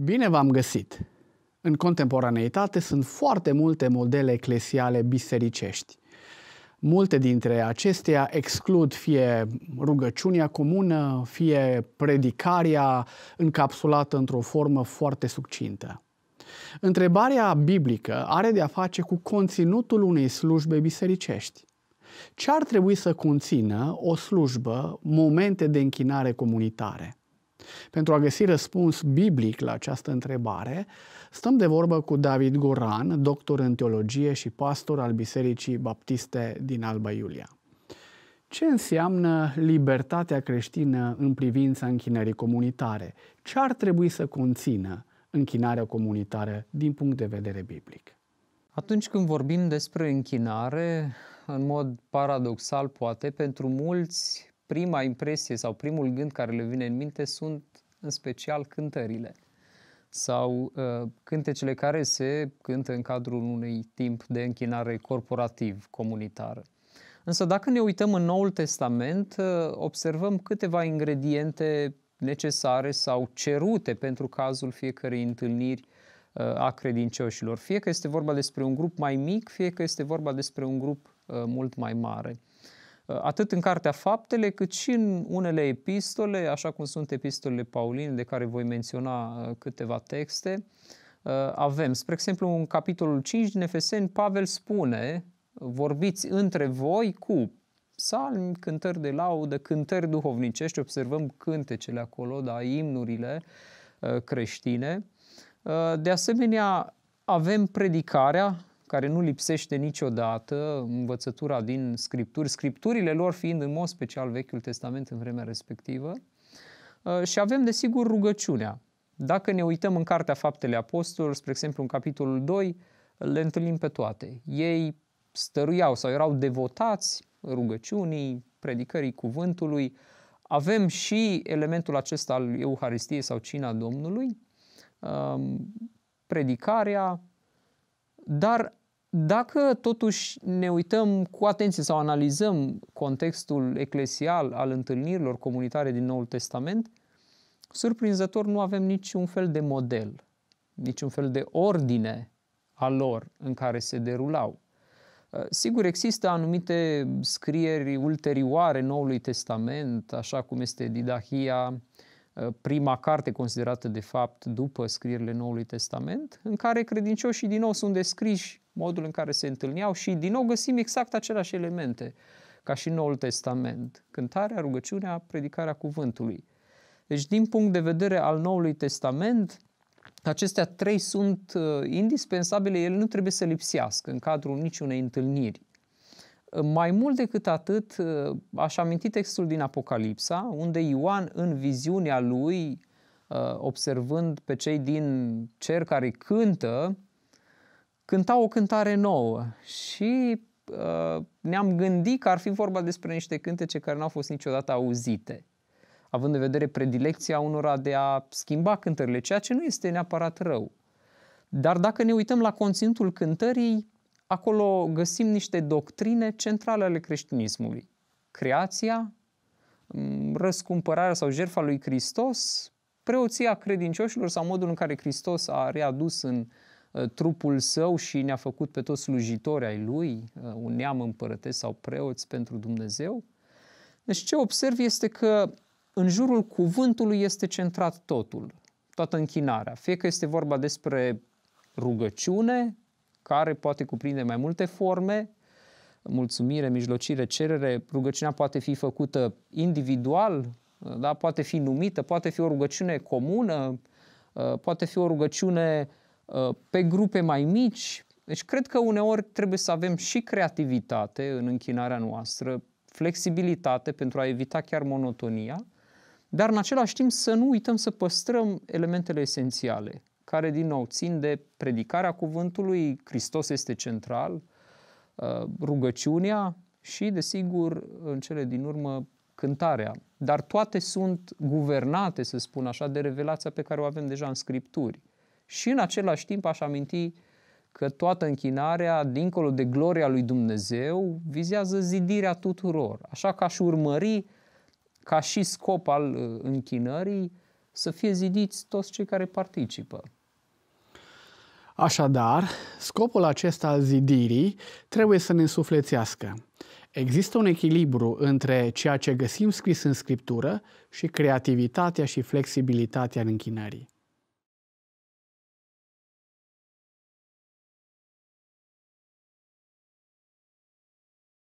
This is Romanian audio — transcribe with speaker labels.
Speaker 1: Bine v-am găsit! În contemporaneitate sunt foarte multe modele eclesiale bisericești. Multe dintre acestea exclud fie rugăciunea comună, fie predicarea încapsulată într-o formă foarte succintă. Întrebarea biblică are de a face cu conținutul unei slujbe bisericești. Ce ar trebui să conțină o slujbă, momente de închinare comunitare? Pentru a găsi răspuns biblic la această întrebare, stăm de vorbă cu David Goran, doctor în teologie și pastor al Bisericii Baptiste din Alba Iulia. Ce înseamnă libertatea creștină în privința închinării comunitare? Ce ar trebui să conțină închinarea comunitară din punct de vedere biblic?
Speaker 2: Atunci când vorbim despre închinare, în mod paradoxal poate, pentru mulți prima impresie sau primul gând care le vine în minte sunt în special cântările sau uh, cântecele care se cântă în cadrul unui timp de închinare corporativ, comunitară. Însă dacă ne uităm în Noul Testament, uh, observăm câteva ingrediente necesare sau cerute pentru cazul fiecărei întâlniri uh, a credincioșilor. Fie că este vorba despre un grup mai mic, fie că este vorba despre un grup uh, mult mai mare. Uh, Uh, atât în Cartea Faptele, cât și în unele epistole, așa cum sunt epistolele Pauline, de care voi menționa uh, câteva texte, uh, avem. Spre exemplu, în capitolul 5 din Efeseni, Pavel spune, vorbiți între voi cu psalmi, cântări de laudă, cântări duhovnicești, observăm cântecele acolo, da, imnurile creștine. De asemenea, avem predicarea, care nu lipsește niciodată învățătura din Scripturi, scripturile lor fiind în mod special Vechiul Testament în vremea respectivă. Uh, și avem, desigur, rugăciunea. Dacă ne uităm în Cartea Faptele Apostolilor, spre exemplu, în capitolul 2, le întâlnim pe toate. Ei stăruiau sau erau devotați rugăciunii, predicării cuvântului. Avem și elementul acesta al Euharistiei sau Cina Domnului, um, predicarea, dar dacă totuși ne uităm cu atenție sau analizăm contextul eclesial al întâlnirilor comunitare din Noul Testament, surprinzător nu avem niciun fel de model, niciun fel de ordine a lor în care se derulau. Uh, sigur, există anumite scrieri ulterioare Noului Testament, așa cum este Didahia, Uh, prima carte considerată de fapt după scrierile Noului Testament, în care credincioșii din nou sunt descriși modul în care se întâlneau și din nou găsim exact aceleași elemente ca și Noul Testament, cântarea, rugăciunea, predicarea cuvântului. Deci, din punct de vedere al Noului Testament, acestea trei sunt uh, indispensabile, ele nu trebuie să lipsească în cadrul niciunei întâlniri. Mai mult decât atât, uh, aș aminti textul din Apocalipsa, unde Ioan, în viziunea lui, uh, observând pe cei din cer care cântă, cânta o cântare nouă și uh, ne-am gândit că ar fi vorba despre niște cântece care nu au fost niciodată auzite, având în vedere predilecția unora de a schimba cântările, ceea ce nu este neapărat rău. Dar dacă ne uităm la conținutul cântării, acolo găsim niște doctrine centrale ale creștinismului. Creația, mm, răscumpărarea sau jertfa lui Hristos, preoția credincioșilor sau modul în care Hristos a readus în ă, trupul său și ne-a făcut pe toți slujitori ai lui, ă, un neam împărătesc sau preoți pentru Dumnezeu. Deci ce observ este că în jurul cuvântului este centrat totul, toată închinarea. Fie că este vorba despre rugăciune, care poate cuprinde mai multe forme, mulțumire, mijlocire, cerere, rugăciunea poate fi făcută individual, da? poate fi numită, poate fi o rugăciune comună, uh, poate fi o rugăciune uh, pe grupe mai mici. Deci cred că uneori trebuie să avem și creativitate în închinarea noastră, flexibilitate pentru a evita chiar monotonia, dar în același timp să nu uităm să păstrăm elementele esențiale care din nou țin de predicarea cuvântului, Hristos este central, uh, rugăciunea și, desigur, în cele din urmă, cântarea. Dar toate sunt guvernate, să spun așa, de revelația pe care o avem deja în Scripturi. Și în același timp aș aminti că toată închinarea, dincolo de gloria lui Dumnezeu, vizează zidirea tuturor. Așa că aș urmări ca și scop al uh, închinării să fie zidiți toți cei care participă.
Speaker 1: Așadar, scopul acesta al zidirii trebuie să ne însuflețească. Există un echilibru între ceea ce găsim scris în Scriptură și creativitatea și flexibilitatea în închinării.